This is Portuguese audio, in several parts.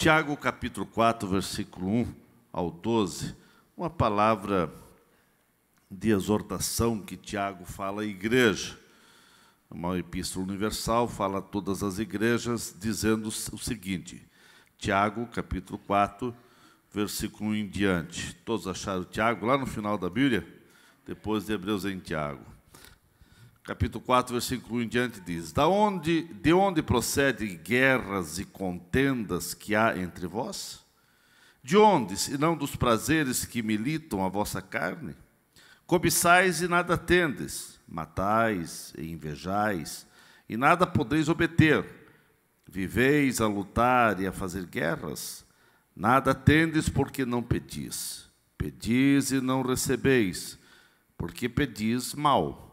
Tiago capítulo 4, versículo 1 ao 12, uma palavra de exortação que Tiago fala à igreja. Uma epístola universal fala a todas as igrejas, dizendo o seguinte: Tiago, capítulo 4, versículo 1 em diante. Todos acharam Tiago lá no final da Bíblia? Depois de Hebreus em Tiago capítulo 4, versículo 1 em diante diz: da onde, De onde procedem guerras e contendas que há entre vós? De onde, se não dos prazeres que militam a vossa carne? Cobiçais e nada tendes, matais e invejais, e nada podeis obter. Viveis a lutar e a fazer guerras, nada tendes porque não pedis. Pedis e não recebeis, porque pedis mal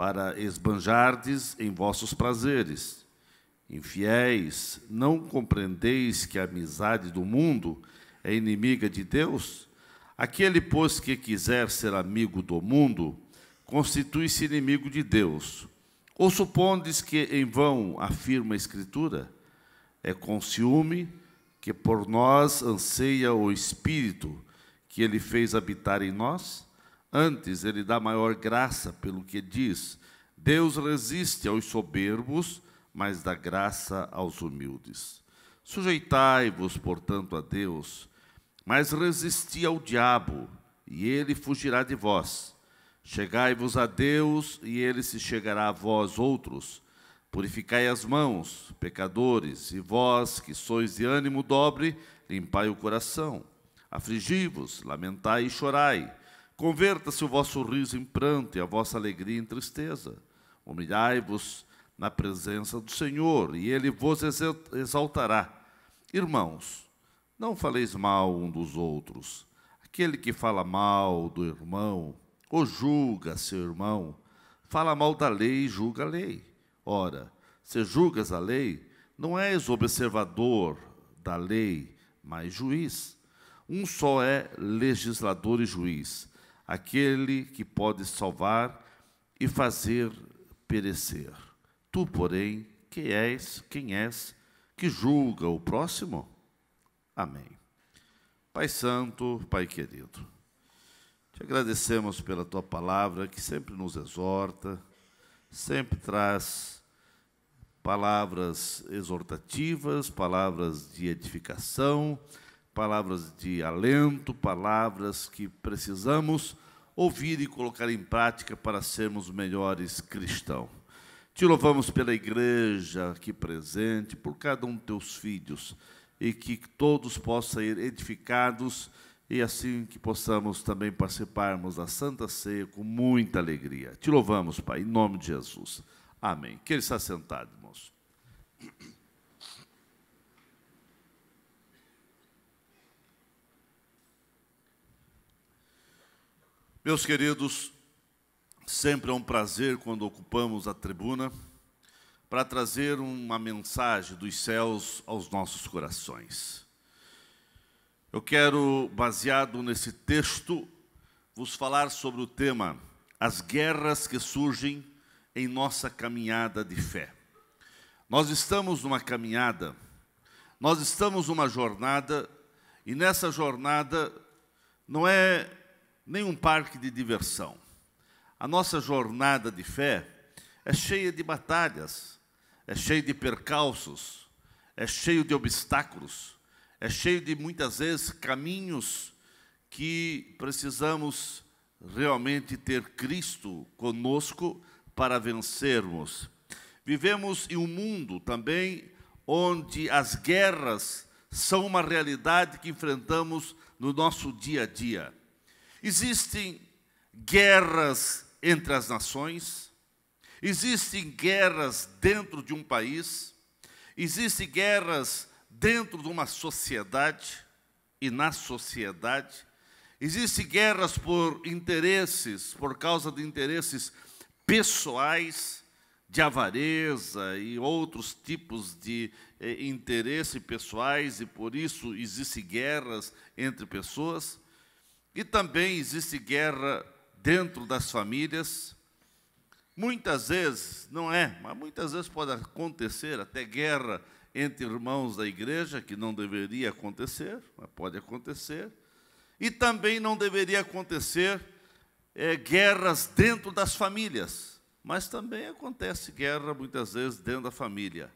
para esbanjardes em vossos prazeres. Infiéis, não compreendeis que a amizade do mundo é inimiga de Deus? Aquele, pois, que quiser ser amigo do mundo, constitui-se inimigo de Deus. Ou supondes que em vão afirma a Escritura? É com ciúme que por nós anseia o Espírito que ele fez habitar em nós? Antes, ele dá maior graça pelo que diz: Deus resiste aos soberbos, mas dá graça aos humildes. Sujeitai-vos, portanto, a Deus, mas resisti ao diabo, e ele fugirá de vós. Chegai-vos a Deus, e ele se chegará a vós outros. Purificai as mãos, pecadores, e vós que sois de ânimo dobre, limpai o coração. Afligi-vos, lamentai e chorai. Converta-se o vosso riso em pranto e a vossa alegria em tristeza. Humilhai-vos na presença do Senhor, e ele vos exaltará. Irmãos, não faleis mal um dos outros. Aquele que fala mal do irmão, ou julga seu irmão, fala mal da lei e julga a lei. Ora, se julgas a lei, não és observador da lei, mas juiz. Um só é legislador e juiz, aquele que pode salvar e fazer perecer. Tu, porém, que és, quem és, que julga o próximo? Amém. Pai Santo, Pai querido, te agradecemos pela tua palavra que sempre nos exorta, sempre traz palavras exortativas, palavras de edificação, palavras de alento, palavras que precisamos ouvir e colocar em prática para sermos melhores cristãos. Te louvamos pela igreja aqui presente, por cada um de teus filhos, e que todos possam ir edificados e assim que possamos também participarmos da Santa Ceia com muita alegria. Te louvamos, Pai, em nome de Jesus. Amém. Que ele está sentado, irmãos. Meus queridos, sempre é um prazer quando ocupamos a tribuna para trazer uma mensagem dos céus aos nossos corações. Eu quero, baseado nesse texto, vos falar sobre o tema As guerras que surgem em nossa caminhada de fé. Nós estamos numa caminhada, nós estamos numa jornada, e nessa jornada não é nem um parque de diversão. A nossa jornada de fé é cheia de batalhas, é cheia de percalços, é cheio de obstáculos, é cheio de muitas vezes caminhos que precisamos realmente ter Cristo conosco para vencermos. Vivemos em um mundo também onde as guerras são uma realidade que enfrentamos no nosso dia a dia. Existem guerras entre as nações, existem guerras dentro de um país, existem guerras dentro de uma sociedade e na sociedade, existem guerras por interesses, por causa de interesses pessoais, de avareza e outros tipos de eh, interesse pessoais, e por isso existem guerras entre pessoas. E também existe guerra dentro das famílias. Muitas vezes, não é, mas muitas vezes pode acontecer até guerra entre irmãos da igreja, que não deveria acontecer, mas pode acontecer. E também não deveria acontecer é, guerras dentro das famílias, mas também acontece guerra muitas vezes dentro da família.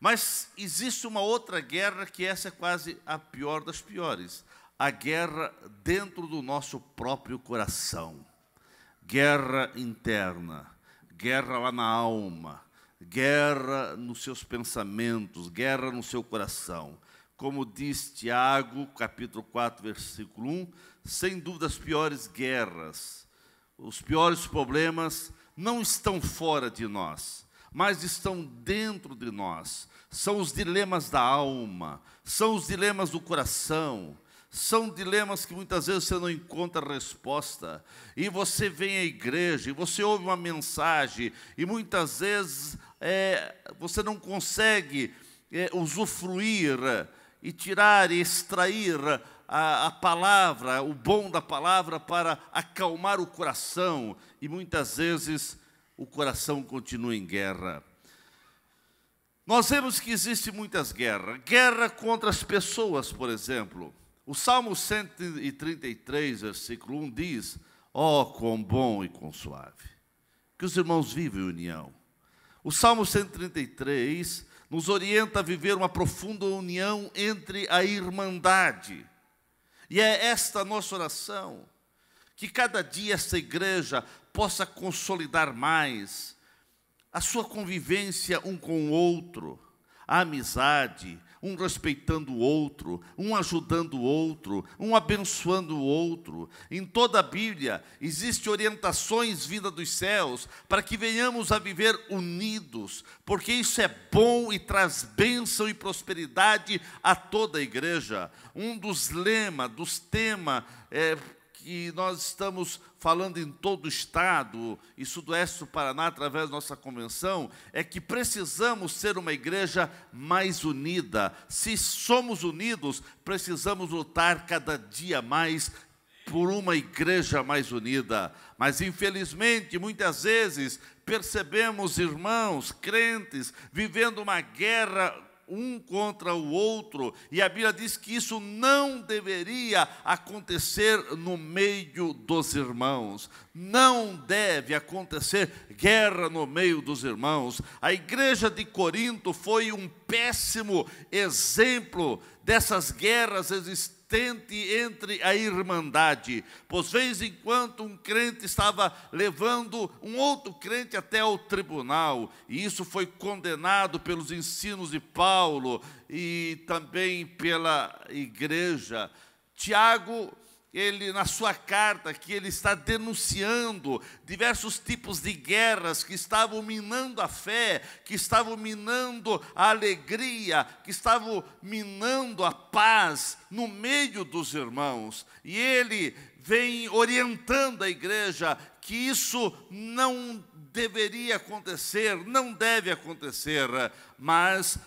Mas existe uma outra guerra que essa é quase a pior das piores, a guerra dentro do nosso próprio coração. Guerra interna, guerra lá na alma, guerra nos seus pensamentos, guerra no seu coração. Como diz Tiago, capítulo 4, versículo 1, sem dúvida as piores guerras, os piores problemas não estão fora de nós, mas estão dentro de nós. São os dilemas da alma, são os dilemas do coração, são dilemas que muitas vezes você não encontra resposta. E você vem à igreja, e você ouve uma mensagem, e muitas vezes é, você não consegue é, usufruir e tirar e extrair a, a, palavra, o bom da palavra para acalmar o coração. E muitas vezes o coração continua em guerra. Nós vemos que existe muitas guerras. Guerra contra as pessoas, por exemplo. O Salmo 133, versículo 1 diz: Ó, oh, quão bom e quão suave que os irmãos vivem em união. O Salmo 133 nos orienta a viver uma profunda união entre a irmandade. E é esta nossa oração, que cada dia esta igreja possa consolidar mais a sua convivência um com o outro, a amizade, um respeitando o outro, um ajudando o outro, um abençoando o outro. Em toda a Bíblia existe orientações vindas dos céus para que venhamos a viver unidos, porque isso é bom e traz bênção e prosperidade a toda a igreja. Um dos lemas, dos temas é, eh, e nós estamos falando em todo o Estado e Sudoeste do Paraná, através da nossa convenção, é que precisamos ser uma igreja mais unida. Se somos unidos, precisamos lutar cada dia mais por uma igreja mais unida. Mas, infelizmente, muitas vezes percebemos irmãos, crentes, vivendo uma guerra um contra o outro. E a Bíblia diz que isso não deveria acontecer no meio dos irmãos. Não deve acontecer guerra no meio dos irmãos. A igreja de Corinto foi um péssimo exemplo dessas guerras existentes entre a irmandade, pois vez em quando um crente estava levando um outro crente até o tribunal, e isso foi condenado pelos ensinos de Paulo e também pela igreja. Tiago ele, na sua carta, que ele está denunciando diversos tipos de guerras que estavam minando a fé, que estavam minando a alegria, que estavam minando a paz no meio dos irmãos. E ele vem orientando a igreja que isso não deveria acontecer, não deve acontecer, mas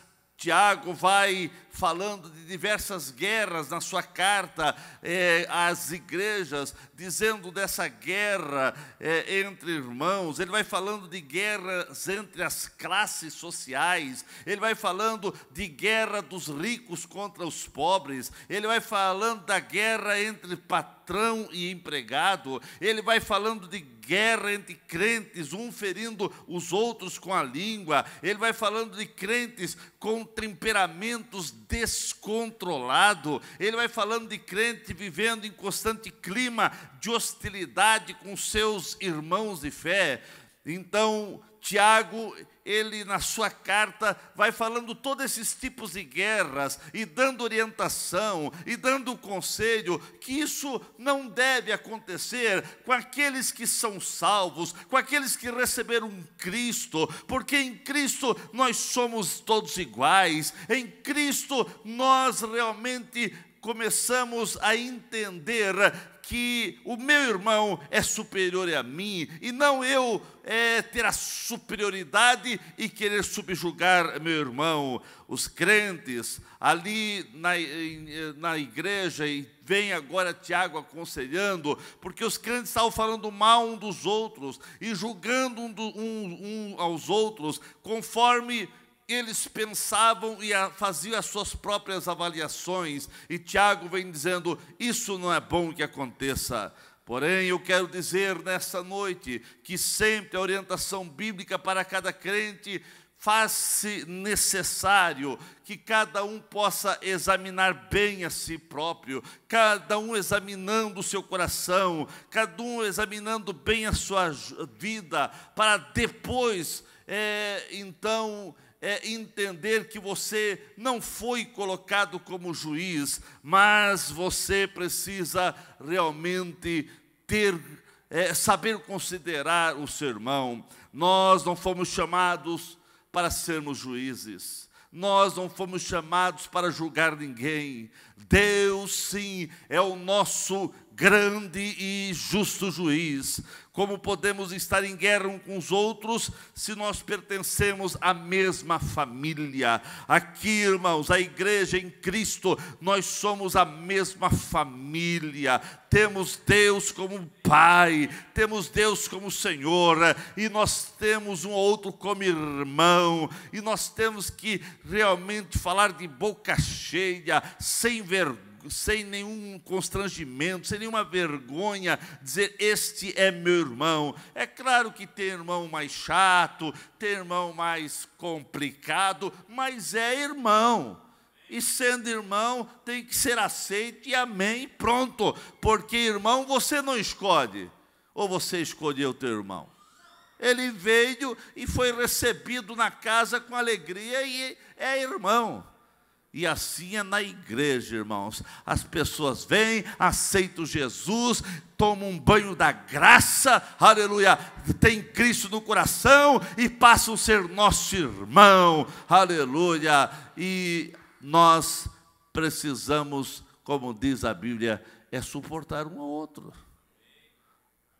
Tiago vai falando de diversas guerras na sua carta é, às igrejas, dizendo dessa guerra é, entre irmãos, ele vai falando de guerras entre as classes sociais, ele vai falando de guerra dos ricos contra os pobres, ele vai falando da guerra entre patrão e empregado, ele vai falando de guerra entre crentes, um ferindo os outros com a língua. Ele vai falando de crentes com temperamentos descontrolados. Ele vai falando de crente vivendo em constante clima de hostilidade com seus irmãos de fé. Então, Tiago, ele, na sua carta, vai falando todos esses tipos de guerras e dando orientação e dando conselho que isso não deve acontecer com aqueles que são salvos, com aqueles que receberam Cristo, porque em Cristo nós somos todos iguais, em Cristo nós realmente começamos a entender que o meu irmão é superior a mim, e não eu é, ter a superioridade e querer subjugar meu irmão. Os crentes ali na, na igreja, e vem agora Tiago aconselhando, porque os crentes estavam falando mal um dos outros e julgando um, do, um, um aos outros, conforme eles pensavam e faziam as suas próprias avaliações, e Tiago vem dizendo: Isso não é bom que aconteça. Porém, eu quero dizer nesta noite que sempre a orientação bíblica para cada crente faz-se necessário que cada um possa examinar bem a si próprio, cada um examinando o seu coração, cada um examinando bem a sua vida, para depois, é, então, é, entender que você não foi colocado como juiz, mas você precisa realmente ter, é, saber considerar o seu irmão. Nós não fomos chamados para sermos juízes. Nós não fomos chamados para julgar ninguém. Deus, sim, é o nosso grande e justo juiz. Como podemos estar em guerra uns com os outros se nós pertencemos à mesma família? Aqui, irmãos, a igreja em Cristo, nós somos a mesma família. Temos Deus como Pai, temos Deus como Senhor, e nós temos um outro como irmão, e nós temos que realmente falar de boca cheia, sem vergonha sem nenhum constrangimento, sem nenhuma vergonha, dizer: Este é meu irmão. É claro que tem irmão mais chato, tem irmão mais complicado, mas é irmão e sendo irmão tem que ser aceito e amém, pronto, porque irmão você não escolhe, ou você escolheu teu irmão. Ele veio e foi recebido na casa com alegria e é irmão. E assim é na igreja, irmãos. As pessoas vêm, aceitam Jesus, tomam um banho da graça, aleluia, tem Cristo no coração e passam a ser nosso irmão, aleluia. E nós precisamos, como diz a Bíblia, é suportar um ao outro.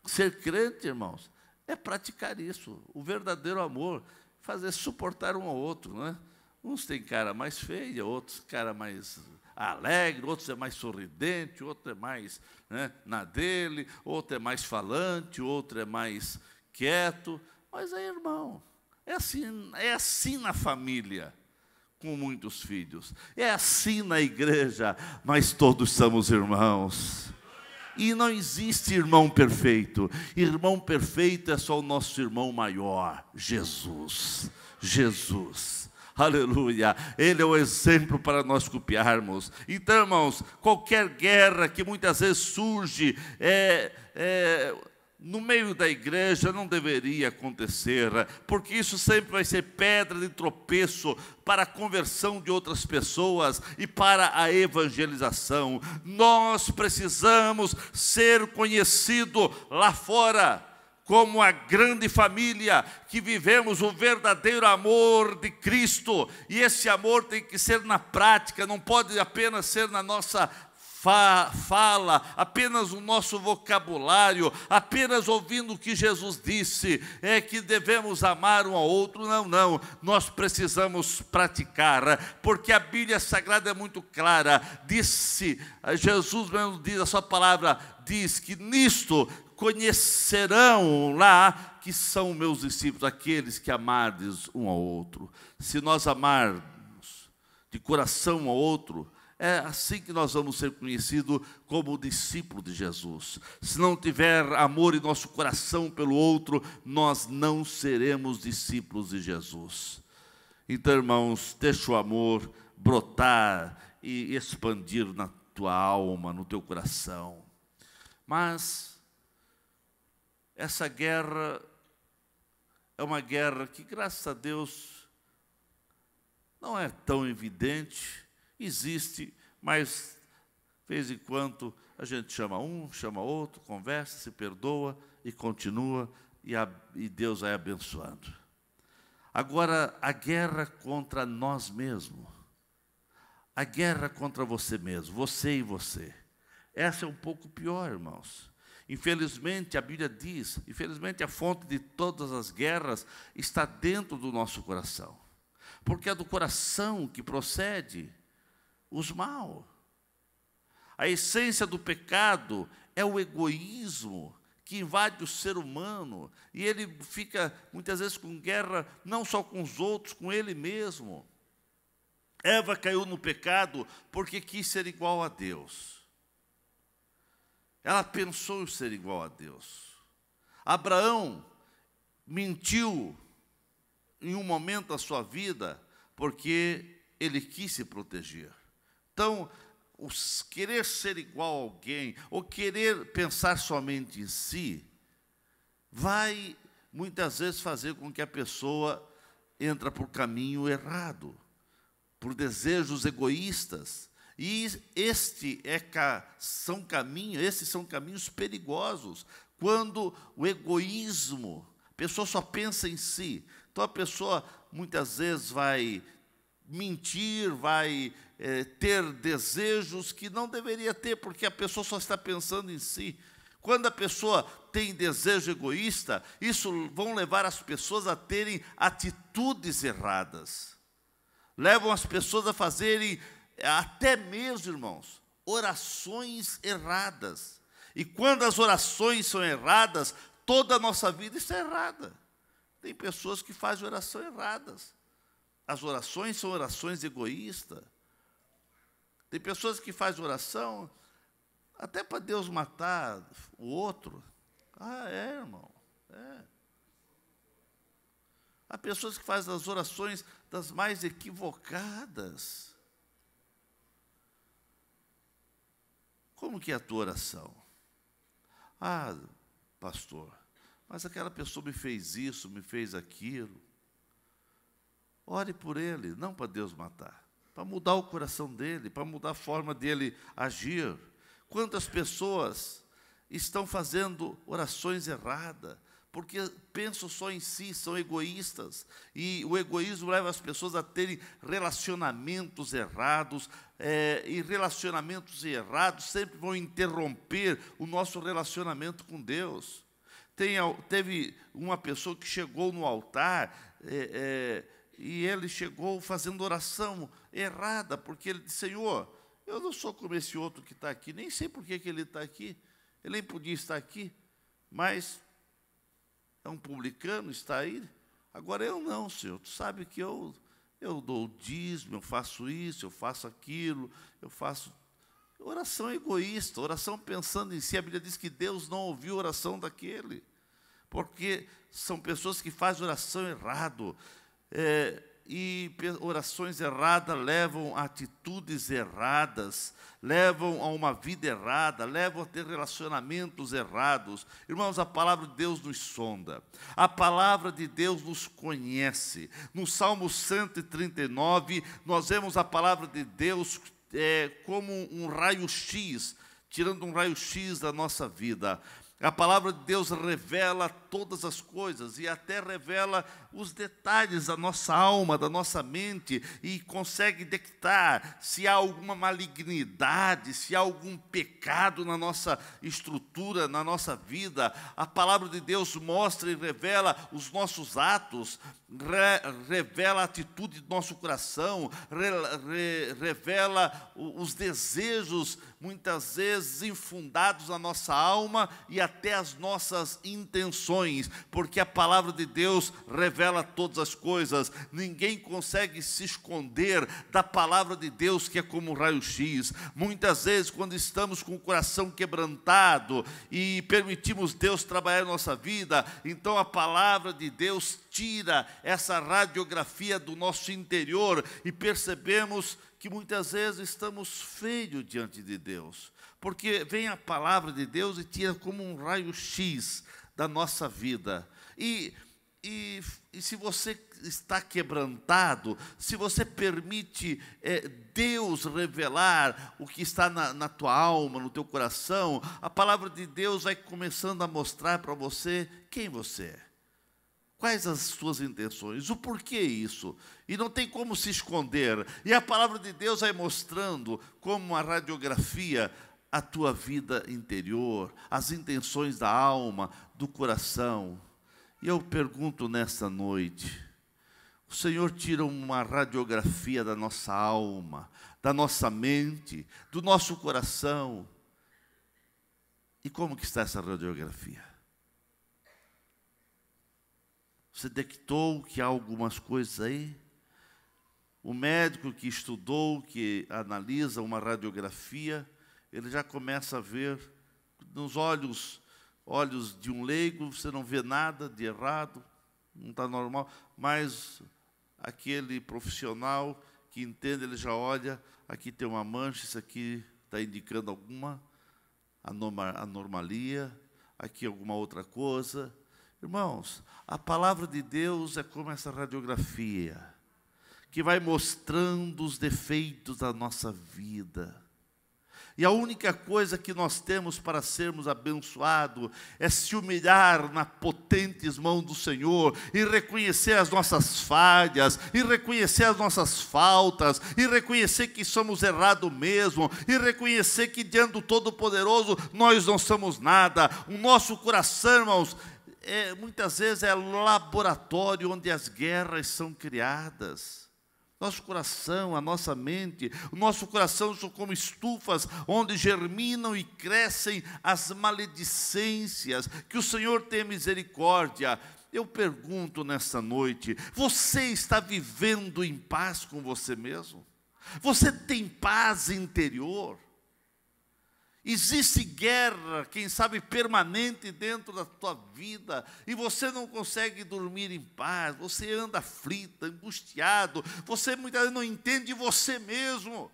Ser crente, irmãos, é praticar isso, o verdadeiro amor, fazer suportar um ao outro, não é? Uns têm cara mais feia, outros cara mais alegre, outros é mais sorridente, outro é mais né, na dele, outro é mais falante, outro é mais quieto. Mas é irmão. É assim, é assim na família, com muitos filhos. É assim na igreja, mas todos somos irmãos. E não existe irmão perfeito. Irmão perfeito é só o nosso irmão maior, Jesus. Jesus. Aleluia. Ele é o exemplo para nós copiarmos. Então, irmãos, qualquer guerra que muitas vezes surge, é, é no meio da igreja não deveria acontecer, porque isso sempre vai ser pedra de tropeço para a conversão de outras pessoas e para a evangelização. Nós precisamos ser conhecido lá fora como a grande família que vivemos o verdadeiro amor de Cristo. E esse amor tem que ser na prática, não pode apenas ser na nossa fala, apenas o nosso vocabulário, apenas ouvindo o que Jesus disse, é que devemos amar um ao outro. Não, não, nós precisamos praticar, porque a Bíblia Sagrada é muito clara. Disse, Jesus mesmo diz a sua palavra, diz que nisto conhecerão lá que são meus discípulos, aqueles que amardes um ao outro. Se nós amarmos de coração um ao outro, é assim que nós vamos ser conhecidos como discípulo de Jesus. Se não tiver amor em nosso coração pelo outro, nós não seremos discípulos de Jesus. Então, irmãos, deixa o amor brotar e expandir na tua alma, no teu coração. Mas essa guerra é uma guerra que, graças a Deus, não é tão evidente, existe, mas de vez em quando a gente chama um, chama outro, conversa, se perdoa e continua, e, a, e Deus vai abençoando. Agora, a guerra contra nós mesmos, a guerra contra você mesmo, você e você, essa é um pouco pior, irmãos. Infelizmente, a Bíblia diz, infelizmente, a fonte de todas as guerras está dentro do nosso coração. Porque é do coração que procede os mal. A essência do pecado é o egoísmo que invade o ser humano e ele fica muitas vezes com guerra não só com os outros, com ele mesmo. Eva caiu no pecado porque quis ser igual a Deus. Ela pensou em ser igual a Deus. Abraão mentiu em um momento da sua vida porque ele quis se proteger. Então, o querer ser igual a alguém ou querer pensar somente em si vai muitas vezes fazer com que a pessoa entre por caminho errado, por desejos egoístas e este é são caminhos, esses são caminhos perigosos, quando o egoísmo, a pessoa só pensa em si. Então a pessoa muitas vezes vai mentir, vai é, ter desejos que não deveria ter, porque a pessoa só está pensando em si. Quando a pessoa tem desejo egoísta, isso vão levar as pessoas a terem atitudes erradas. Levam as pessoas a fazerem até mesmo, irmãos, orações erradas. E quando as orações são erradas, toda a nossa vida está errada. Tem pessoas que fazem orações erradas. As orações são orações egoístas. Tem pessoas que fazem oração até para Deus matar o outro. Ah, é, irmão. É. Há pessoas que fazem as orações das mais equivocadas. Como que é a tua oração? Ah, pastor, mas aquela pessoa me fez isso, me fez aquilo. Ore por ele, não para Deus matar, para mudar o coração dele, para mudar a forma dele agir. Quantas pessoas estão fazendo orações erradas, porque pensam só em si, são egoístas. E o egoísmo leva as pessoas a terem relacionamentos errados, é, e relacionamentos errados sempre vão interromper o nosso relacionamento com Deus. Tem, teve uma pessoa que chegou no altar é, é, e ele chegou fazendo oração errada, porque ele disse: Senhor, eu não sou como esse outro que está aqui, nem sei por que, que ele está aqui, ele nem podia estar aqui, mas é um publicano, está aí. Agora eu não, Senhor. Tu sabe que eu, eu dou o dízimo, eu faço isso, eu faço aquilo, eu faço. Oração egoísta, oração pensando em si. A Bíblia diz que Deus não ouviu a oração daquele, porque são pessoas que fazem oração errado. É, e orações erradas levam a atitudes erradas, levam a uma vida errada, levam a ter relacionamentos errados. Irmãos, a palavra de Deus nos sonda, a palavra de Deus nos conhece. No Salmo 139, nós vemos a palavra de Deus é, como um raio-x, tirando um raio-x da nossa vida. A palavra de Deus revela todas as coisas e até revela os detalhes da nossa alma, da nossa mente e consegue detectar se há alguma malignidade, se há algum pecado na nossa estrutura, na nossa vida. A palavra de Deus mostra e revela os nossos atos, re revela a atitude do nosso coração, re re revela os desejos muitas vezes infundados na nossa alma e até as nossas intenções, porque a palavra de Deus revela todas as coisas. Ninguém consegue se esconder da palavra de Deus, que é como raio-x. Muitas vezes, quando estamos com o coração quebrantado e permitimos Deus trabalhar em nossa vida, então a palavra de Deus tira essa radiografia do nosso interior e percebemos que muitas vezes estamos feios diante de Deus, porque vem a palavra de Deus e tira como um raio-x da nossa vida. E, e, e, se você está quebrantado, se você permite é, Deus revelar o que está na, na tua alma, no teu coração, a palavra de Deus vai começando a mostrar para você quem você é Quais as suas intenções? O porquê isso? E não tem como se esconder. E a palavra de Deus vai mostrando como uma radiografia a tua vida interior, as intenções da alma, do coração. E eu pergunto nessa noite: o Senhor tira uma radiografia da nossa alma, da nossa mente, do nosso coração. E como que está essa radiografia? Você detectou que há algumas coisas aí? O médico que estudou, que analisa uma radiografia, ele já começa a ver nos olhos, olhos de um leigo, você não vê nada de errado, não está normal, mas aquele profissional que entende, ele já olha, aqui tem uma mancha, isso aqui está indicando alguma anomalia, aqui alguma outra coisa, Irmãos, a palavra de Deus é como essa radiografia que vai mostrando os defeitos da nossa vida. E a única coisa que nós temos para sermos abençoados é se humilhar na potentes mão do Senhor e reconhecer as nossas falhas, e reconhecer as nossas faltas, e reconhecer que somos errados mesmo, e reconhecer que diante do Todo-Poderoso nós não somos nada. O nosso coração, irmãos, é, muitas vezes é laboratório onde as guerras são criadas. Nosso coração, a nossa mente, o nosso coração são como estufas onde germinam e crescem as maledicências. Que o Senhor tenha misericórdia. Eu pergunto nesta noite: você está vivendo em paz com você mesmo? Você tem paz interior? Existe guerra, quem sabe permanente dentro da tua vida, e você não consegue dormir em paz, você anda aflito, angustiado, você muitas vezes não entende você mesmo.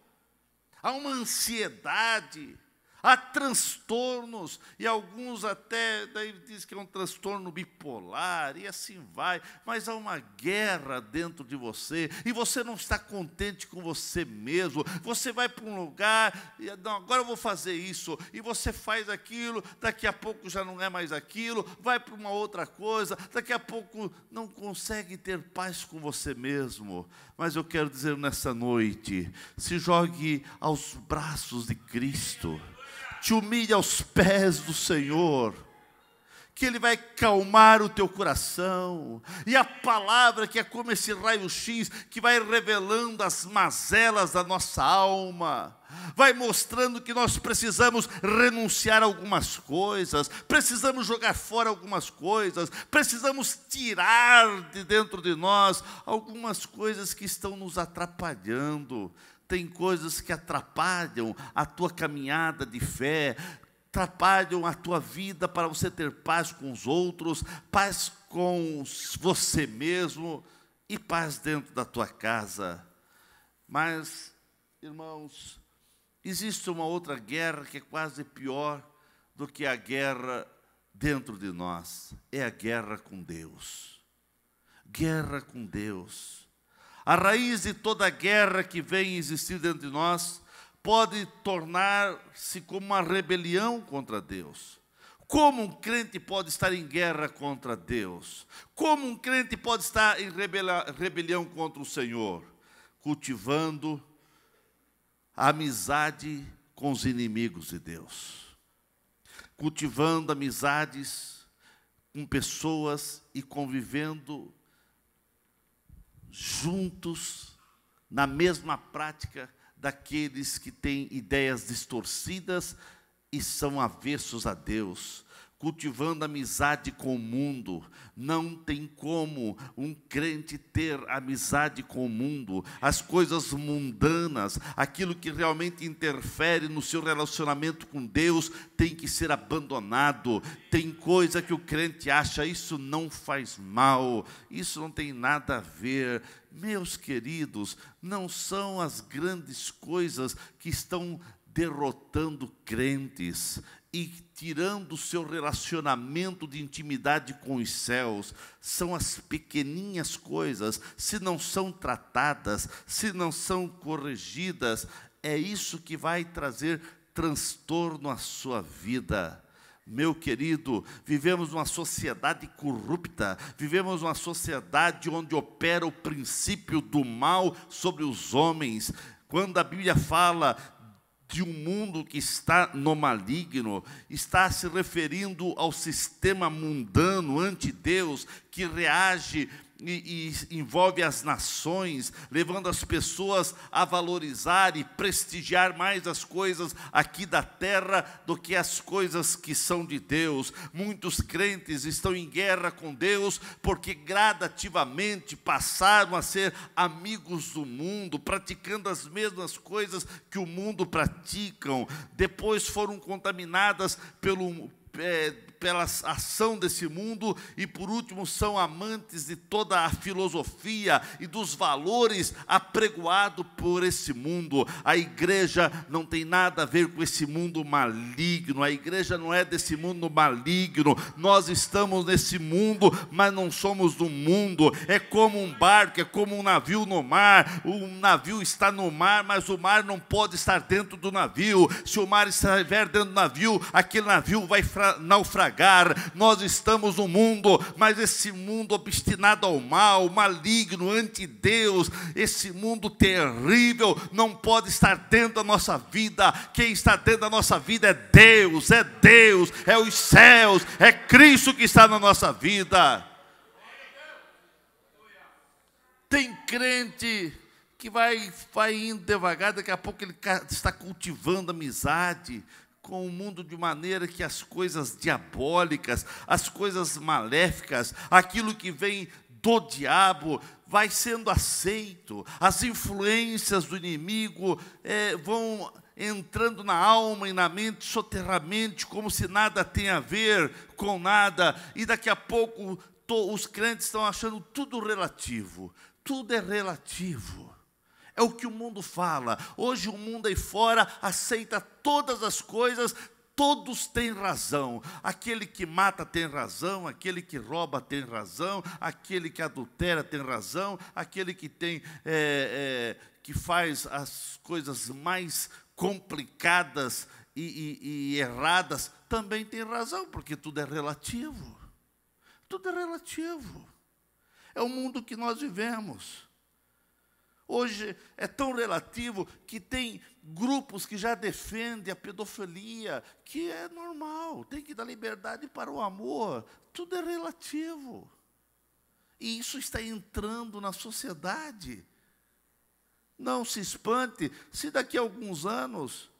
Há uma ansiedade há transtornos, e alguns até daí diz que é um transtorno bipolar, e assim vai, mas há uma guerra dentro de você, e você não está contente com você mesmo, você vai para um lugar, e, não, agora eu vou fazer isso, e você faz aquilo, daqui a pouco já não é mais aquilo, vai para uma outra coisa, daqui a pouco não consegue ter paz com você mesmo, mas eu quero dizer nessa noite, se jogue aos braços de Cristo te humilha aos pés do Senhor, que Ele vai calmar o teu coração, e a palavra que é como esse raio-x que vai revelando as mazelas da nossa alma, vai mostrando que nós precisamos renunciar a algumas coisas, precisamos jogar fora algumas coisas, precisamos tirar de dentro de nós algumas coisas que estão nos atrapalhando, tem coisas que atrapalham a tua caminhada de fé, atrapalham a tua vida para você ter paz com os outros, paz com você mesmo e paz dentro da tua casa. Mas, irmãos, existe uma outra guerra que é quase pior do que a guerra dentro de nós: é a guerra com Deus. Guerra com Deus. A raiz de toda guerra que vem existir dentro de nós pode tornar-se como uma rebelião contra Deus. Como um crente pode estar em guerra contra Deus? Como um crente pode estar em rebelião contra o Senhor? Cultivando a amizade com os inimigos de Deus, cultivando amizades com pessoas e convivendo juntos na mesma prática daqueles que têm ideias distorcidas e são avessos a Deus, cultivando amizade com o mundo. Não tem como um crente ter amizade com o mundo. As coisas mundanas, aquilo que realmente interfere no seu relacionamento com Deus, tem que ser abandonado. Tem coisa que o crente acha isso não faz mal, isso não tem nada a ver. Meus queridos, não são as grandes coisas que estão derrotando crentes, e tirando o seu relacionamento de intimidade com os céus, são as pequeninhas coisas, se não são tratadas, se não são corrigidas, é isso que vai trazer transtorno à sua vida. Meu querido, vivemos uma sociedade corrupta, vivemos uma sociedade onde opera o princípio do mal sobre os homens. Quando a Bíblia fala de um mundo que está no maligno está se referindo ao sistema mundano, ante deus que reage e, e envolve as nações, levando as pessoas a valorizar e prestigiar mais as coisas aqui da terra do que as coisas que são de Deus. Muitos crentes estão em guerra com Deus porque gradativamente passaram a ser amigos do mundo, praticando as mesmas coisas que o mundo praticam. Depois foram contaminadas pelo é, pela ação desse mundo e, por último, são amantes de toda a filosofia e dos valores apregoado por esse mundo. A igreja não tem nada a ver com esse mundo maligno, a igreja não é desse mundo maligno. Nós estamos nesse mundo, mas não somos do mundo. É como um barco, é como um navio no mar. Um navio está no mar, mas o mar não pode estar dentro do navio. Se o mar estiver dentro do navio, aquele navio vai naufragar devagar. Nós estamos no mundo, mas esse mundo obstinado ao mal, maligno, anti-Deus, esse mundo terrível não pode estar dentro da nossa vida. Quem está dentro da nossa vida é Deus, é Deus, é os céus, é Cristo que está na nossa vida. Tem crente que vai, vai indo devagar, daqui a pouco ele está cultivando amizade, com o mundo de maneira que as coisas diabólicas, as coisas maléficas, aquilo que vem do diabo vai sendo aceito, as influências do inimigo é, vão entrando na alma e na mente soterramente, como se nada tenha a ver com nada, e daqui a pouco to, os crentes estão achando tudo relativo, tudo é relativo. É o que o mundo fala. Hoje o mundo aí fora aceita todas as coisas, todos têm razão. Aquele que mata tem razão, aquele que rouba tem razão, aquele que adultera tem razão, aquele que tem é, é, que faz as coisas mais complicadas e, e, e erradas também tem razão, porque tudo é relativo. Tudo é relativo. É o mundo que nós vivemos. Hoje é tão relativo que tem grupos que já defendem a pedofilia, que é normal, tem que dar liberdade para o amor, tudo é relativo. E isso está entrando na sociedade. Não se espante se daqui a alguns anos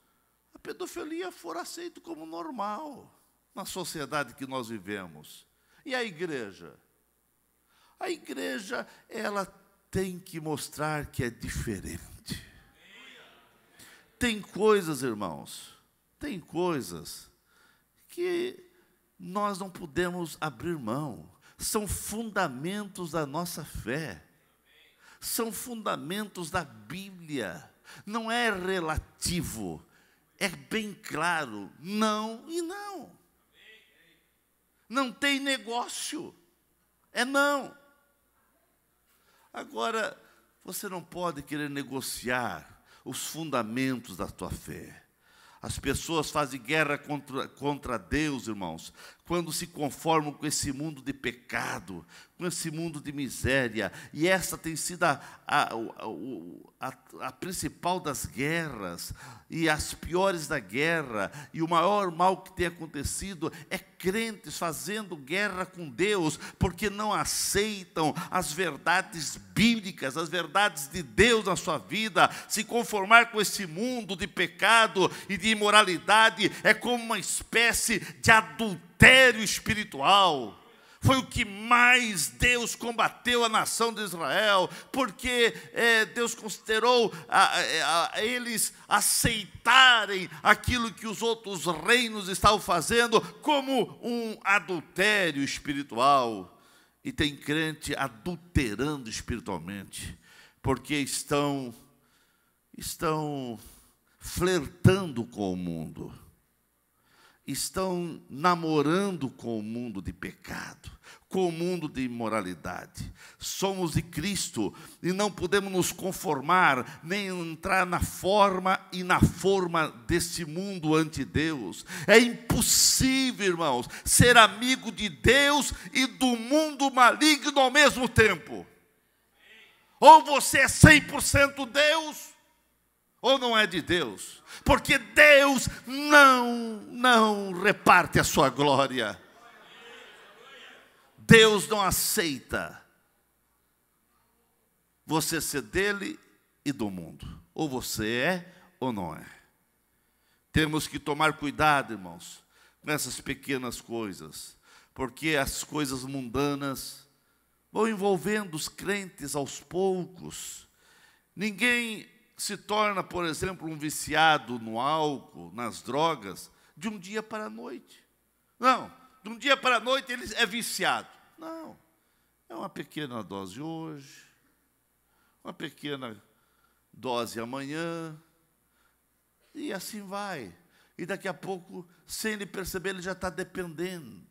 a pedofilia for aceita como normal na sociedade que nós vivemos. E a igreja? A igreja, ela tem que mostrar que é diferente. Tem coisas, irmãos, tem coisas que nós não podemos abrir mão, são fundamentos da nossa fé, são fundamentos da Bíblia, não é relativo, é bem claro: não e não. Não tem negócio, é não. Agora, você não pode querer negociar os fundamentos da tua fé. As pessoas fazem guerra contra, contra Deus, irmãos, quando se conformam com esse mundo de pecado, com esse mundo de miséria. E essa tem sido a, a, a, a, principal das guerras, e as piores da guerra. E o maior mal que tem acontecido é crentes fazendo guerra com Deus, porque não aceitam as verdades bíblicas, as verdades de Deus na sua vida. Se conformar com esse mundo de pecado e de imoralidade é como uma espécie de adultério espiritual. Foi o que mais Deus combateu a nação de Israel, porque é, Deus considerou a, a, a eles aceitarem aquilo que os outros reinos estavam fazendo como um adultério espiritual. E tem crente adulterando espiritualmente, porque estão estão flertando com o mundo estão namorando com o mundo de pecado, com o mundo de imoralidade. Somos de Cristo e não podemos nos conformar nem entrar na forma e na forma desse mundo ante Deus. É impossível, irmãos, ser amigo de Deus e do mundo maligno ao mesmo tempo. Ou você é 100% Deus, ou não é de Deus? Porque Deus não, não reparte a sua glória. Deus não aceita você ser dele e do mundo. Ou você é ou não é. Temos que tomar cuidado, irmãos, com essas pequenas coisas, porque as coisas mundanas vão envolvendo os crentes aos poucos. Ninguém se torna, por exemplo, um viciado no álcool, nas drogas, de um dia para a noite. Não, de um dia para a noite ele é viciado. Não, é uma pequena dose hoje, uma pequena dose amanhã, e assim vai. E daqui a pouco, sem ele perceber, ele já está dependente,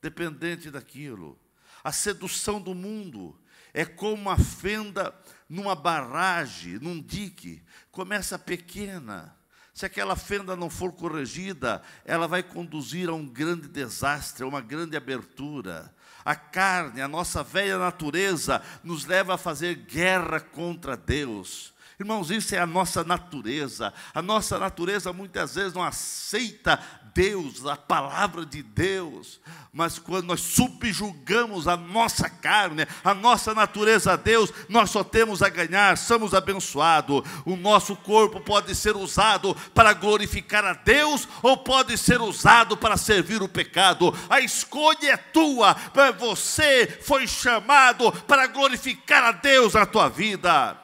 dependente daquilo. A sedução do mundo é como uma fenda numa barragem, num dique, começa pequena. Se aquela fenda não for corrigida, ela vai conduzir a um grande desastre, a uma grande abertura. A carne, a nossa velha natureza, nos leva a fazer guerra contra Deus. Irmãos, isso é a nossa natureza. A nossa natureza muitas vezes não aceita Deus, a palavra de Deus, mas quando nós subjugamos a nossa carne, a nossa natureza a Deus, nós só temos a ganhar, somos abençoados. O nosso corpo pode ser usado para glorificar a Deus ou pode ser usado para servir o pecado. A escolha é tua, é você foi chamado para glorificar a Deus na tua vida.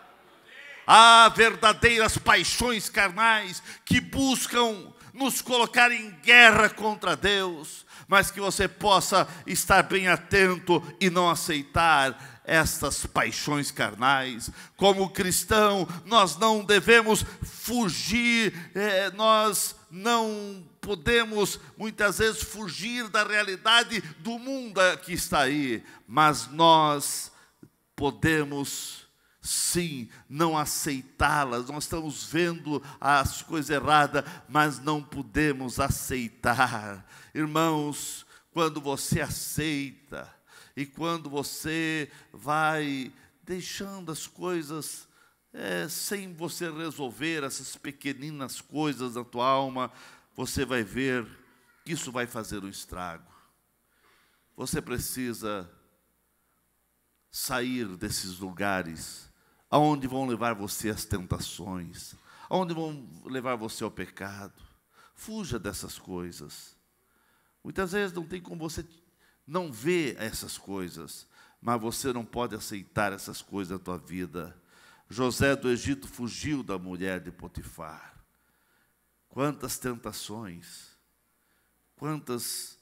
Há verdadeiras paixões carnais que buscam nos colocar em guerra contra Deus, mas que você possa estar bem atento e não aceitar estas paixões carnais. Como cristão, nós não devemos fugir, eh, nós não podemos muitas vezes fugir da realidade do mundo que está aí, mas nós podemos Sim, não aceitá-las. Nós estamos vendo as coisas erradas, mas não podemos aceitar. Irmãos, quando você aceita e quando você vai deixando as coisas é, sem você resolver essas pequeninas coisas da tua alma, você vai ver que isso vai fazer um estrago. Você precisa sair desses lugares aonde vão levar você as tentações, aonde vão levar você ao pecado. Fuja dessas coisas. Muitas vezes não tem como você não ver essas coisas, mas você não pode aceitar essas coisas na tua vida. José do Egito fugiu da mulher de Potifar. Quantas tentações, quantas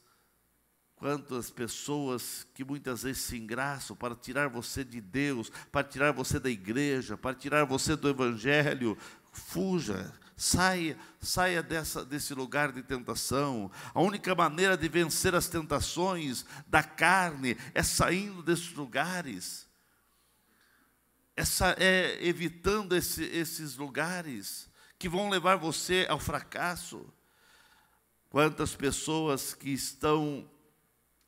Quantas pessoas que muitas vezes se engraçam para tirar você de Deus, para tirar você da igreja, para tirar você do evangelho. Fuja, saia, saia dessa, desse lugar de tentação. A única maneira de vencer as tentações da carne é saindo desses lugares, Essa, é evitando esse, esses lugares que vão levar você ao fracasso. Quantas pessoas que estão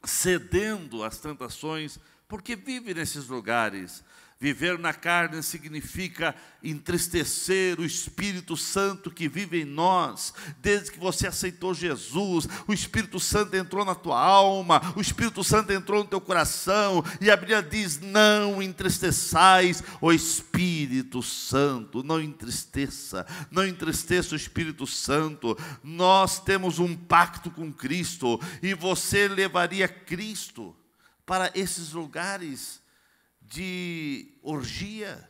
cedendo às tentações, porque vive nesses lugares. Viver na carne significa entristecer o Espírito Santo que vive em nós. Desde que você aceitou Jesus, o Espírito Santo entrou na tua alma, o Espírito Santo entrou no teu coração. E a Bíblia diz: Não entristeçais o Espírito Santo. Não entristeça, não entristeça o Espírito Santo. Nós temos um pacto com Cristo e você levaria Cristo para esses lugares de orgia.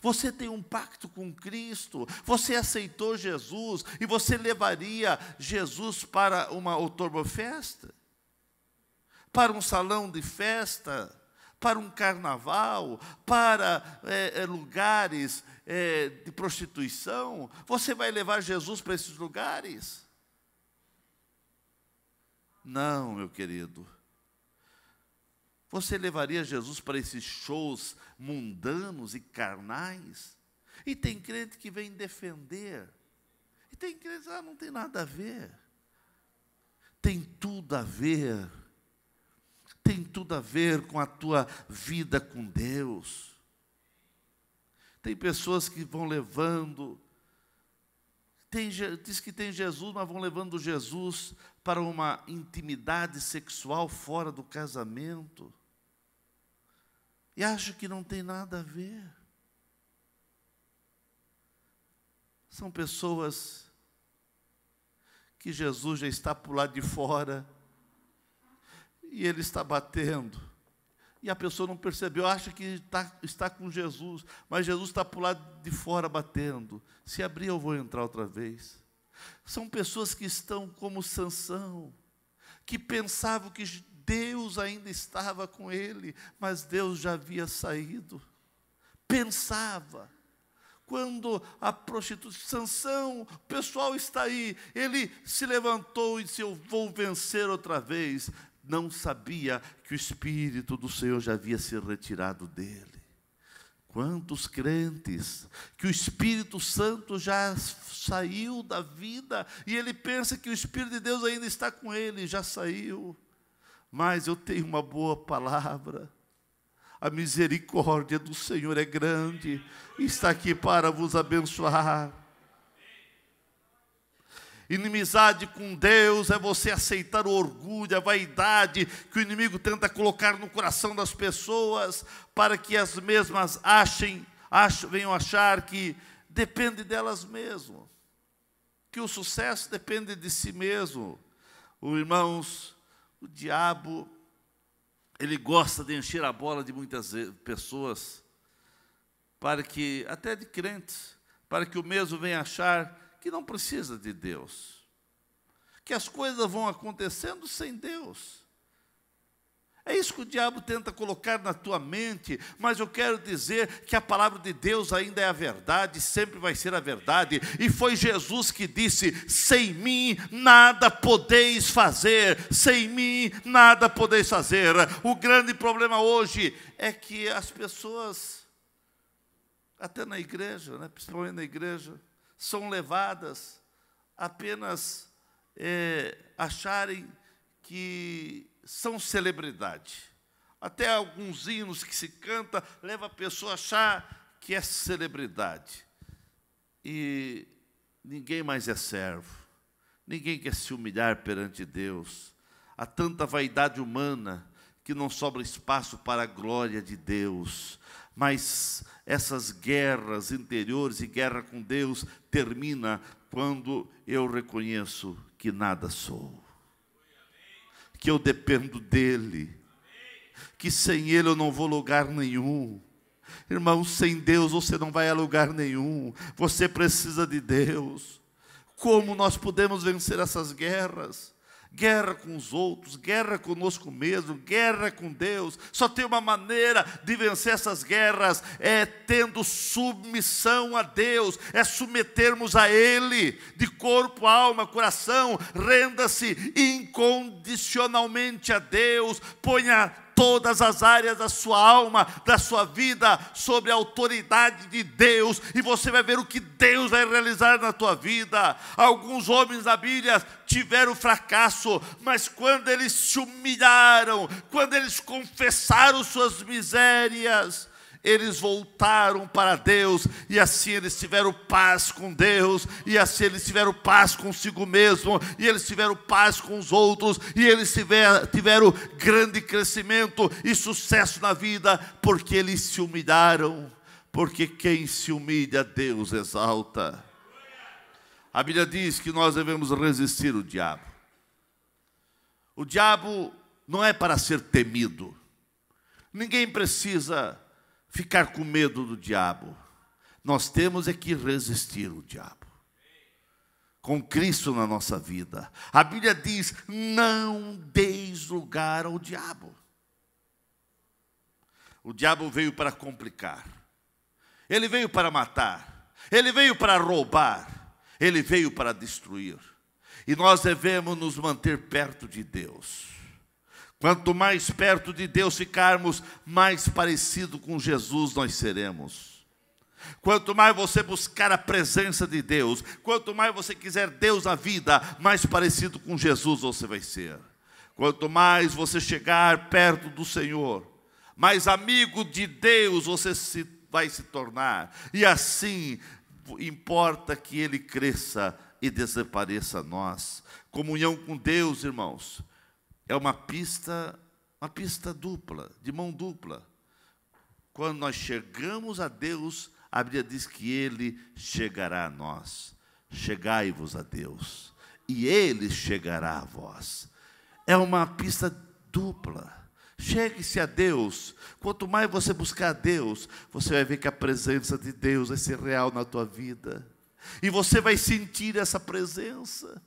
Você tem um pacto com Cristo, você aceitou Jesus e você levaria Jesus para uma festa, para um salão de festa, para um carnaval, para é, lugares é, de prostituição. Você vai levar Jesus para esses lugares? Não, meu querido. Você levaria Jesus para esses shows mundanos e carnais? E tem crente que vem defender. E tem crente que ah, não tem nada a ver. Tem tudo a ver. Tem tudo a ver com a tua vida com Deus. Tem pessoas que vão levando. Tem, diz que tem Jesus, mas vão levando Jesus para uma intimidade sexual fora do casamento e acha que não tem nada a ver. São pessoas que Jesus já está por lá de fora e ele está batendo. E a pessoa não percebeu, acha que está, está com Jesus, mas Jesus está por lá de fora batendo. Se abrir, eu vou entrar outra vez. São pessoas que estão como Sansão, que pensavam que Deus ainda estava com ele, mas Deus já havia saído. Pensava. Quando a prostituta Sansão, o pessoal está aí, ele se levantou e disse: Eu vou vencer outra vez. Não sabia que o Espírito do Senhor já havia se retirado dele. Quantos crentes que o Espírito Santo já saiu da vida e ele pensa que o Espírito de Deus ainda está com ele, já saiu mas eu tenho uma boa palavra. A misericórdia do Senhor é grande, está aqui para vos abençoar. Inimizade com Deus é você aceitar o orgulho, a vaidade que o inimigo tenta colocar no coração das pessoas para que as mesmas achem, venham achar que depende delas mesmas, que o sucesso depende de si mesmo. Os irmãos, o diabo, ele gosta de encher a bola de muitas pessoas, para que, até de crentes, para que o mesmo venha achar que não precisa de Deus, que as coisas vão acontecendo sem Deus. É isso que o diabo tenta colocar na tua mente, mas eu quero dizer que a palavra de Deus ainda é a verdade, sempre vai ser a verdade. E foi Jesus que disse: Sem mim nada podeis fazer, sem mim nada podeis fazer. O grande problema hoje é que as pessoas, até na igreja, né, principalmente na igreja, são levadas apenas é, acharem que são celebridade. Até alguns hinos que se canta leva a pessoa a achar que é celebridade. E ninguém mais é servo. Ninguém quer se humilhar perante Deus. Há tanta vaidade humana que não sobra espaço para a glória de Deus. Mas essas guerras interiores e guerra com Deus termina quando eu reconheço que nada sou que eu dependo dEle, que sem Ele eu não vou lugar nenhum. Irmão, sem Deus você não vai a lugar nenhum, você precisa de Deus. Como nós podemos vencer essas guerras? guerra com os outros, guerra conosco mesmo, guerra com Deus. Só tem uma maneira de vencer essas guerras: é tendo submissão a Deus, é submetermos a Ele, de corpo, alma, coração. Renda-se incondicionalmente a Deus, ponha todas as áreas da sua alma, da sua vida, sobre a autoridade de Deus, e você vai ver o que Deus vai realizar na tua vida. Alguns homens da Bíblia tiveram fracasso, mas quando eles se humilharam, quando eles confessaram suas misérias, eles voltaram para Deus, e assim eles tiveram paz com Deus, e assim eles tiveram paz consigo mesmo, e eles tiveram paz com os outros, e eles tiver, tiveram grande crescimento e sucesso na vida, porque eles se humilharam, porque quem se humilha, Deus exalta. A Bíblia diz que nós devemos resistir o diabo. O diabo não é para ser temido. Ninguém precisa ficar com medo do diabo. Nós temos é que resistir o diabo. Com Cristo na nossa vida. A Bíblia diz: não deis lugar ao diabo. O diabo veio para complicar, ele veio para matar, ele veio para roubar, ele veio para destruir. E nós devemos nos manter perto de Deus Quanto mais perto de Deus ficarmos, mais parecido com Jesus nós seremos. Quanto mais você buscar a presença de Deus, quanto mais você quiser Deus na vida, mais parecido com Jesus você vai ser. Quanto mais você chegar perto do Senhor, mais amigo de Deus você se, vai se tornar. E assim, importa que ele cresça e desapareça nós. Comunhão com Deus, irmãos, é uma pista, uma pista dupla, de mão dupla. Quando nós chegamos a Deus, a Bíblia diz que Ele chegará a nós. Chegai-vos a Deus, e Ele chegará a vós. É uma pista dupla. Chegue-se a Deus. Quanto mais você buscar a Deus, você vai ver que a presença de Deus vai ser real na tua vida. E você vai sentir essa presença.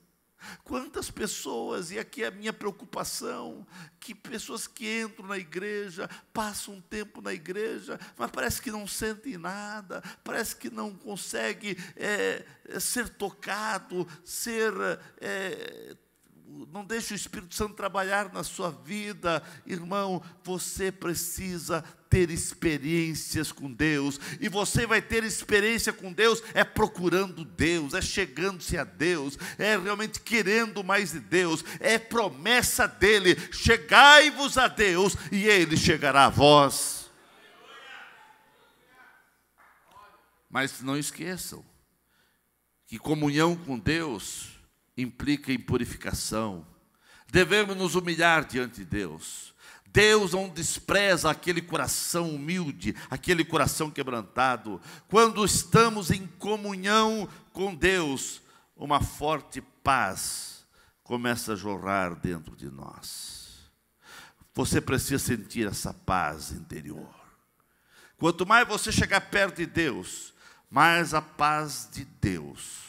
Quantas pessoas, e aqui é a minha preocupação, que pessoas que entram na igreja, passam um tempo na igreja, mas parece que não sentem nada, parece que não consegue é, ser tocado, ser é, não deixe o Espírito Santo trabalhar na sua vida, irmão. Você precisa ter experiências com Deus, e você vai ter experiência com Deus é procurando Deus, é chegando-se a Deus, é realmente querendo mais de Deus, é promessa dEle: chegai-vos a Deus, e Ele chegará a vós. Mas não esqueçam que comunhão com Deus, implica em purificação. Devemos nos humilhar diante de Deus. Deus não despreza aquele coração humilde, aquele coração quebrantado. Quando estamos em comunhão com Deus, uma forte paz começa a jorrar dentro de nós. Você precisa sentir essa paz interior. Quanto mais você chegar perto de Deus, mais a paz de Deus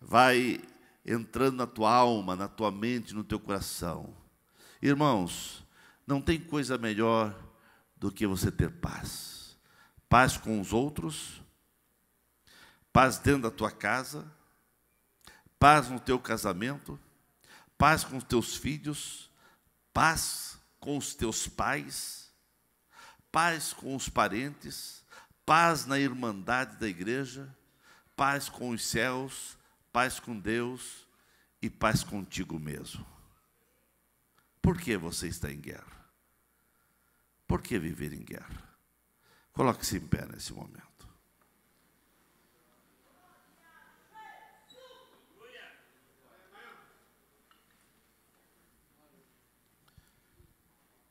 vai entrando na tua alma, na tua mente, no teu coração. Irmãos, não tem coisa melhor do que você ter paz. Paz com os outros, paz dentro da tua casa, paz no teu casamento, paz com os teus filhos, paz com os teus pais, paz com os parentes, paz na irmandade da igreja, paz com os céus, paz com Deus e paz contigo mesmo. Por que você está em guerra? Por que viver em guerra? Coloque-se em pé nesse momento.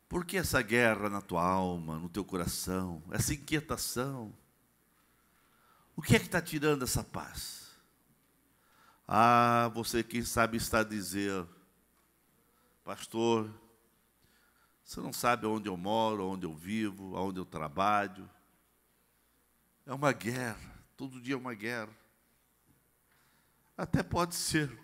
Por que essa guerra na tua alma, no teu coração, essa inquietação? O que é que está tirando essa paz? Ah, você quem sabe está a dizer, pastor, você não sabe onde eu moro, onde eu vivo, onde eu trabalho. É uma guerra, todo dia é uma guerra. Até pode ser.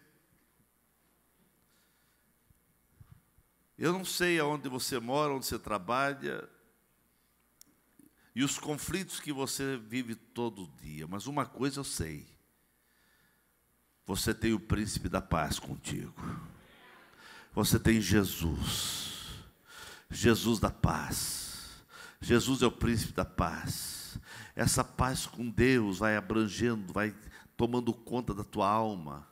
Eu não sei aonde você mora, onde você trabalha, e os conflitos que você vive todo dia, mas uma coisa eu sei você tem o príncipe da paz contigo. Você tem Jesus. Jesus da paz. Jesus é o príncipe da paz. Essa paz com Deus vai abrangendo, vai tomando conta da tua alma.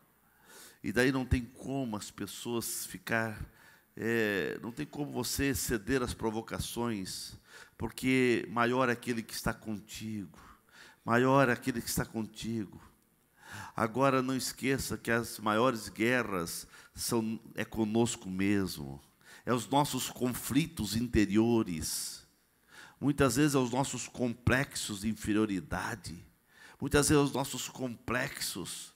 E daí não tem como as pessoas ficar, é, não tem como você ceder às provocações, porque maior é aquele que está contigo, maior é aquele que está contigo. Agora não esqueça que as maiores guerras são é conosco mesmo. É os nossos conflitos interiores. Muitas vezes é os nossos complexos de inferioridade. Muitas vezes é os nossos complexos.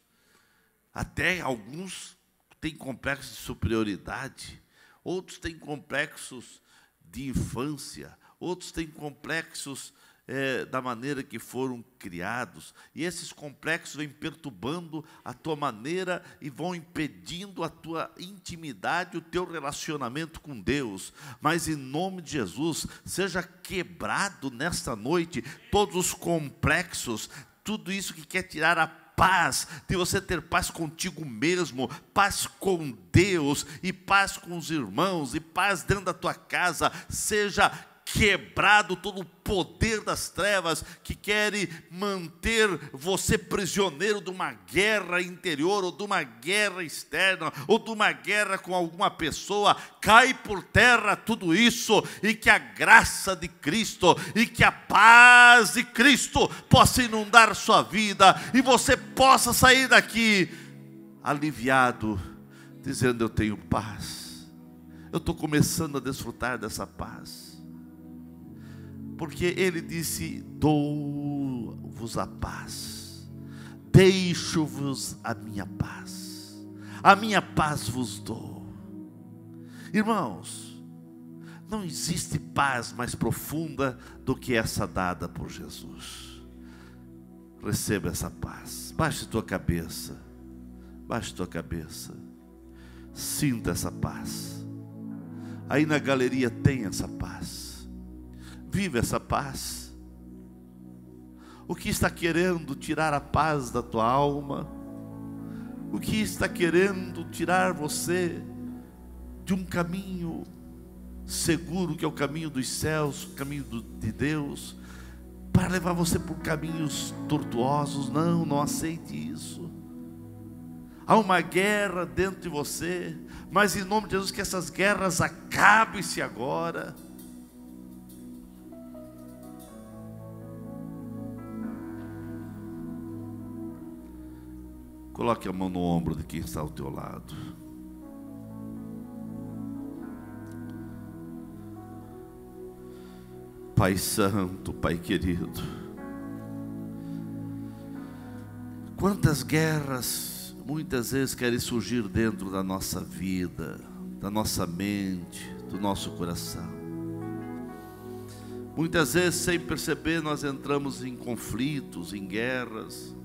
Até alguns têm complexos de superioridade, outros têm complexos de infância, outros têm complexos é, da maneira que foram criados. E esses complexos vêm perturbando a tua maneira e vão impedindo a tua intimidade, o teu relacionamento com Deus. Mas em nome de Jesus, seja quebrado nesta noite todos os complexos, tudo isso que quer tirar a paz, de você ter paz contigo mesmo, paz com Deus e paz com os irmãos e paz dentro da tua casa, seja quebrado todo o poder das trevas que quer manter você prisioneiro de uma guerra interior ou de uma guerra externa ou de uma guerra com alguma pessoa. Cai por terra tudo isso e que a graça de Cristo e que a paz de Cristo possa inundar sua vida e você possa sair daqui aliviado, dizendo: Eu tenho paz. Eu estou começando a desfrutar dessa paz. Porque ele disse: Dou-vos a paz, deixo-vos a minha paz, a minha paz vos dou. Irmãos, não existe paz mais profunda do que essa dada por Jesus. Receba essa paz, baixe tua cabeça, baixe tua cabeça, sinta essa paz. Aí na galeria tem essa paz vive essa paz? O que está querendo tirar a paz da tua alma? O que está querendo tirar você de um caminho seguro, que é o caminho dos céus, o caminho de Deus, para levar você por caminhos tortuosos? Não, não aceite isso. Há uma guerra dentro de você, mas em nome de Jesus que essas guerras acabem-se agora. Coloque a mão no ombro de quem está ao teu lado. Pai Santo, Pai querido, quantas guerras muitas vezes querem surgir dentro da nossa vida, da nossa mente, do nosso coração. Muitas vezes, sem perceber, nós entramos em conflitos, em guerras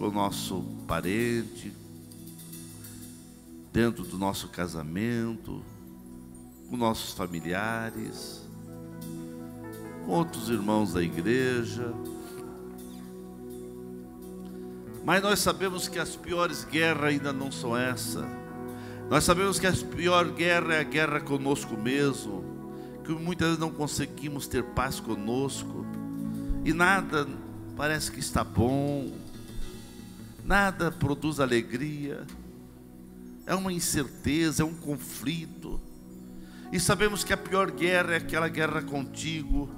com o nosso parente, dentro do nosso casamento, com nossos familiares, com outros irmãos da igreja. Mas nós sabemos que as piores guerras ainda não são essa. Nós sabemos que a pior guerra é a guerra conosco mesmo, que muitas vezes não conseguimos ter paz conosco e nada parece que está bom, nada produz alegria, é uma incerteza, é um conflito. E sabemos que a pior guerra é aquela guerra contigo,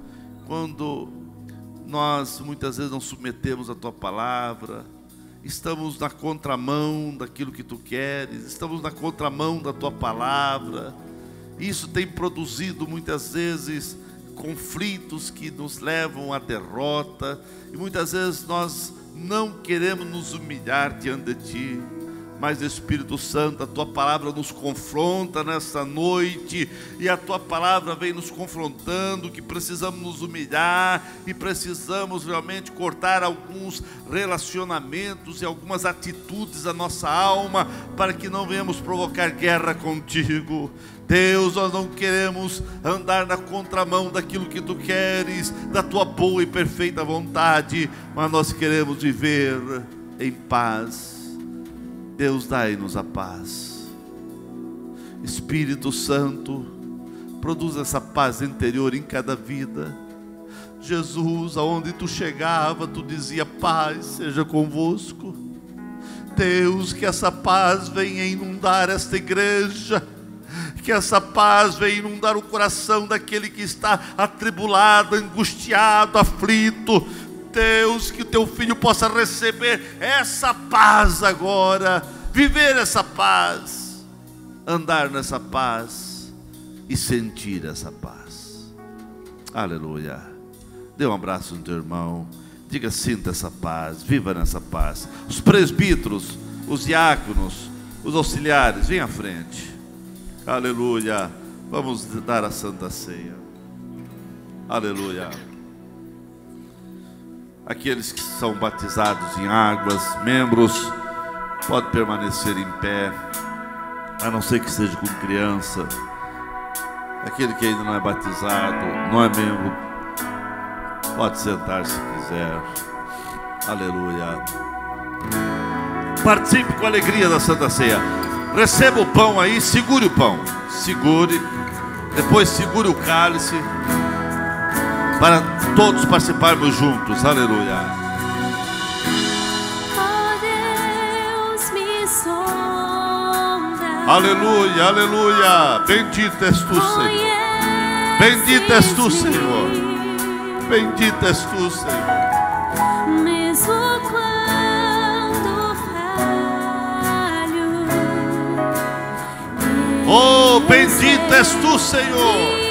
quando nós muitas vezes não submetemos a tua palavra, estamos na contramão daquilo que tu queres, estamos na contramão da tua palavra. Isso tem produzido muitas vezes conflitos que nos levam à derrota, e muitas vezes nós não queremos nos humilhar diante de Ti. Mas Espírito Santo, a tua palavra nos confronta nesta noite, e a tua palavra vem nos confrontando que precisamos nos humilhar e precisamos realmente cortar alguns relacionamentos e algumas atitudes da nossa alma para que não venhamos provocar guerra contigo. Deus, nós não queremos andar na contramão daquilo que tu queres, da tua boa e perfeita vontade, mas nós queremos viver em paz. Deus, dai-nos a paz. Espírito Santo, produz essa paz interior em cada vida. Jesus, aonde tu chegava, tu dizia: Paz seja convosco. Deus, que essa paz venha inundar esta igreja que essa paz venha inundar o coração daquele que está atribulado, angustiado, aflito. Deus, que o teu filho possa receber essa paz agora, viver essa paz, andar nessa paz e sentir essa paz. Aleluia. Dê um abraço no teu irmão. Diga, sinta essa paz, viva nessa paz. Os presbíteros, os diáconos, os auxiliares, vem à frente. Aleluia. Vamos dar a santa ceia. Aleluia. Aqueles que são batizados em águas, membros, pode permanecer em pé, a não ser que seja com criança. Aquele que ainda não é batizado, não é membro, pode sentar se quiser. Aleluia. Participe com alegria da Santa Ceia. Receba o pão aí, segure o pão. Segure. Depois segure o cálice. Para todos participarmos juntos. Aleluia. Aleluia, aleluia. Bendito és tu, Senhor. Bendito és tu, Senhor. Bendito és tu, Senhor. Oh, bendito és tu, Senhor.